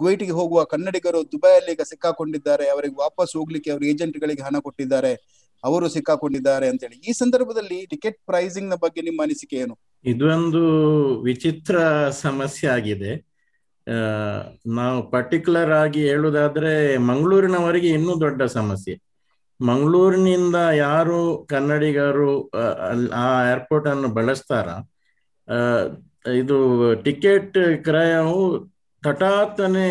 ಕುವೈಟ್ಗೆ ಹೋಗುವ ಕನ್ನಡಿಗರು ದುಬೈಯಲ್ಲಿ ಈಗ ಸಿಕ್ಕಾಕೊಂಡಿದ್ದಾರೆ ಅವರಿಗೆ ವಾಪಸ್ ಹೋಗ್ಲಿಕ್ಕೆ ಅವ್ರ ಏಜೆಂಟ್ಗಳಿಗೆ ಹಣ ಕೊಟ್ಟಿದ್ದಾರೆ ಅವರು ಸಿಕ್ಕಾಕೊಂಡಿದ್ದಾರೆ ಅಂತ ಹೇಳಿ ಈ ಸಂದರ್ಭದಲ್ಲಿ ಟಿಕೆಟ್ ಪ್ರೈಸಿಂಗ್ ನ ಬಗ್ಗೆ ನಿಮ್ಮ ಅನಿಸಿಕೆ ಏನು ಇದೊಂದು ವಿಚಿತ್ರ ಸಮಸ್ಯೆ ಆಗಿದೆ ನಾವು ಪರ್ಟಿಕ್ಯುಲರ್ ಆಗಿ ಹೇಳುವುದಾದ್ರೆ ಮಂಗಳೂರಿನವರಿಗೆ ಇನ್ನೂ ದೊಡ್ಡ ಸಮಸ್ಯೆ ಮಂಗಳೂರಿನಿಂದ ಯಾರು ಕನ್ನಡಿಗರು ಆ ಏರ್ಪೋರ್ಟ್ ಅನ್ನು ಬಳಸ್ತಾರ ಇದು ಟಿಕೆಟ್ ಕ್ರಯವು ಹಠಾತ್ತನೆ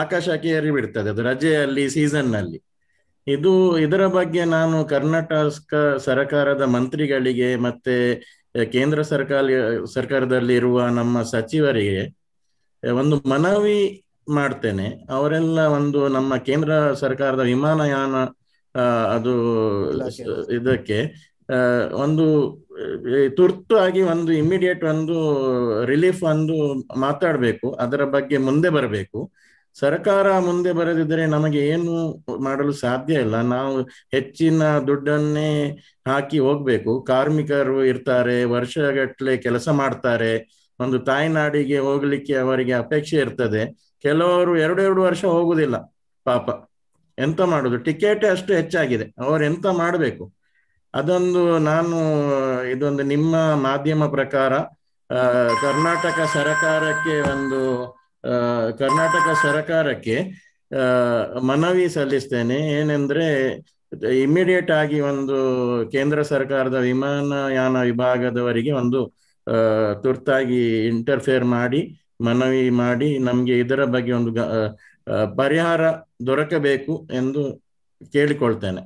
ಆಕಾಶಕ್ಕೆ ಹರಿಬಿಡ್ತದೆ ಅದು ರಜೆಯಲ್ಲಿ ಸೀಸನ್ ನಲ್ಲಿ ಇದು ಇದರ ಬಗ್ಗೆ ನಾನು ಕರ್ನಾಟಕ ಸರಕಾರದ ಮಂತ್ರಿಗಳಿಗೆ ಮತ್ತೆ ಕೇಂದ್ರ ಸರ್ಕಾರ ಇರುವ ನಮ್ಮ ಸಚಿವರಿಗೆ ಒಂದು ಮನವಿ ಮಾಡ್ತೇನೆ ಅವರೆಲ್ಲ ಒಂದು ನಮ್ಮ ಕೇಂದ್ರ ಸರ್ಕಾರದ ವಿಮಾನಯಾನ ಅದು ಇದಕ್ಕೆ ಒಂದು ತುರ್ತು ಆಗಿ ಒಂದು ಇಮಿಡಿಯೇಟ್ ಒಂದು ರಿಲೀಫ್ ಒಂದು ಮಾತಾಡಬೇಕು ಅದರ ಬಗ್ಗೆ ಮುಂದೆ ಬರಬೇಕು ಸರ್ಕಾರ ಮುಂದೆ ಬರದಿದ್ದರೆ ನಮಗೆ ಏನು ಮಾಡಲು ಸಾಧ್ಯ ಇಲ್ಲ ನಾವು ಹೆಚ್ಚಿನ ದುಡ್ಡನ್ನೇ ಹಾಕಿ ಹೋಗ್ಬೇಕು ಕಾರ್ಮಿಕರು ಇರ್ತಾರೆ ವರ್ಷಗಟ್ಟಲೆ ಕೆಲಸ ಮಾಡ್ತಾರೆ ಒಂದು ತಾಯ್ನಾಡಿಗೆ ಹೋಗ್ಲಿಕ್ಕೆ ಅವರಿಗೆ ಅಪೇಕ್ಷೆ ಇರ್ತದೆ ಕೆಲವರು ಎರಡೆರಡು ವರ್ಷ ಹೋಗುದಿಲ್ಲ ಪಾಪ ಎಂತ ಮಾಡುದು ಟಿಕೆಟ್ ಅಷ್ಟು ಹೆಚ್ಚಾಗಿದೆ ಅವ್ರು ಎಂತ ಮಾಡಬೇಕು ಅದೊಂದು ನಾನು ಇದೊಂದು ನಿಮ್ಮ ಮಾಧ್ಯಮ ಪ್ರಕಾರ ಕರ್ನಾಟಕ ಸರಕಾರಕ್ಕೆ ಒಂದು ಕರ್ನಾಟಕ ಸರಕಾರಕ್ಕೆ ಮನವಿ ಸಲ್ಲಿಸ್ತೇನೆ ಏನೆಂದ್ರೆ ಇಮಿಡಿಯೇಟ್ ಆಗಿ ಒಂದು ಕೇಂದ್ರ ಸರ್ಕಾರದ ವಿಮಾನಯಾನ ವಿಭಾಗದವರಿಗೆ ಒಂದು ತುರ್ತಾಗಿ ಇಂಟರ್ಫೇರ್ ಮಾಡಿ ಮನವಿ ಮಾಡಿ ನಮಗೆ ಇದರ ಬಗ್ಗೆ ಒಂದು ಪರಿಹಾರ ದೊರಕಬೇಕು ಎಂದು ಕೇಳಿಕೊಳ್ತೇನೆ